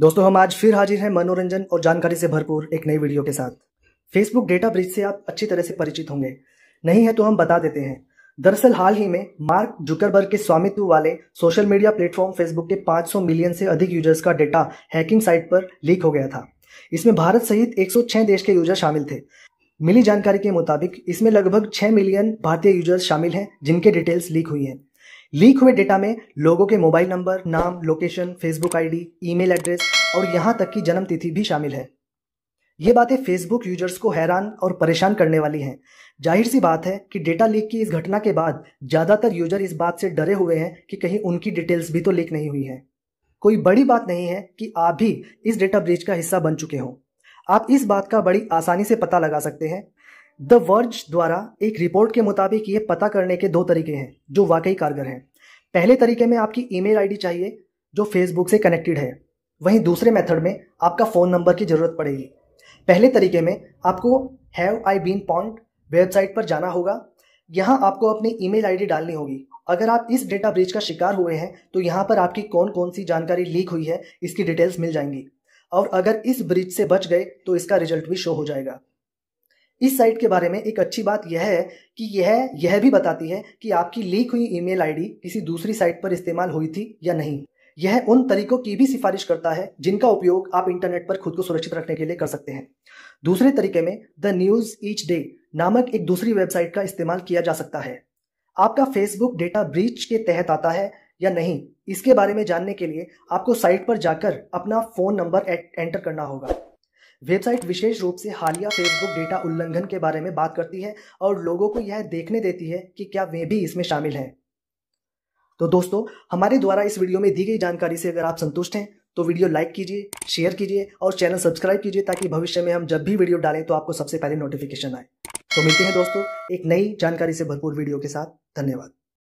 दोस्तों हम आज फिर हाजिर हैं मनोरंजन और जानकारी से भरपूर एक नई वीडियो के साथ फेसबुक डेटा ब्रिज से आप अच्छी तरह से परिचित होंगे नहीं है तो हम बता देते हैं दरअसल हाल ही में मार्क जुकरबर्ग के स्वामित्व वाले सोशल मीडिया प्लेटफॉर्म फेसबुक के 500 मिलियन से अधिक यूजर्स का डेटा हैकिंग साइट पर लीक हो गया था इसमें भारत सहित 106 देश के यूजर शामिल थे मिली जानकारी के मुताबिक इसमें लगभग 6 मिलियन भारतीय यूजर्स शामिल हैं जिनके डिटेल्स लीक हुई हैं लीक हुए डेटा में लोगों के मोबाइल नंबर नाम location Facebook ID, email address और यहाँ तक की जन्म तिथि भी शामिल है ये बातें फेसबुक यूजर्स को हैरान और परेशान करने वाली हैं जाहिर सी बात है कि डेटा लीक की इस घटना के बाद ज़्यादातर यूजर इस बात से डरे हुए हैं कि कहीं उनकी डिटेल्स भी तो लीक नहीं हुई हैं कोई बड़ी बात नहीं है कि आप भी इस डेटा ब्रिज का हिस्सा बन चुके हों आप इस बात का बड़ी आसानी से पता लगा सकते हैं द वर्ज द्वारा एक रिपोर्ट के मुताबिक ये पता करने के दो तरीके हैं जो वाकई कारगर हैं पहले तरीके में आपकी ईमेल आईडी चाहिए जो फेसबुक से कनेक्टेड है वहीं दूसरे मेथड में आपका फ़ोन नंबर की ज़रूरत पड़ेगी पहले तरीके में आपको have I been pwned website पर जाना होगा यहाँ आपको अपनी ईमेल आईडी डालनी होगी अगर आप इस डेटा ब्रीच का शिकार हुए हैं तो यहाँ पर आपकी कौन कौन सी जानकारी लीक हुई है इसकी डिटेल्स मिल जाएंगी और अगर इस ब्रिज से बच गए तो इसका रिजल्ट भी शो हो जाएगा इस साइट के बारे में एक अच्छी बात यह है कि यह यह भी बताती है कि आपकी लीक हुई ईमेल आईडी किसी दूसरी साइट पर इस्तेमाल हुई थी या नहीं यह उन तरीकों की भी सिफारिश करता है जिनका उपयोग आप इंटरनेट पर खुद को सुरक्षित रखने के लिए कर सकते हैं दूसरे तरीके में द न्यूज़ ईच डे नामक एक दूसरी वेबसाइट का इस्तेमाल किया जा सकता है आपका फेसबुक डेटा ब्रीच के तहत आता है या नहीं इसके बारे में जानने के लिए आपको साइट पर जाकर अपना फ़ोन नंबर एंटर करना होगा वेबसाइट विशेष रूप से हालिया फेसबुक डेटा उल्लंघन के बारे में बात करती है और लोगों को यह देखने देती है कि क्या वे भी इसमें शामिल हैं तो दोस्तों हमारे द्वारा इस वीडियो में दी गई जानकारी से अगर आप संतुष्ट हैं तो वीडियो लाइक कीजिए शेयर कीजिए और चैनल सब्सक्राइब कीजिए ताकि भविष्य में हम जब भी वीडियो डालें तो आपको सबसे पहले नोटिफिकेशन आए तो मिलते हैं दोस्तों एक नई जानकारी से भरपूर वीडियो के साथ धन्यवाद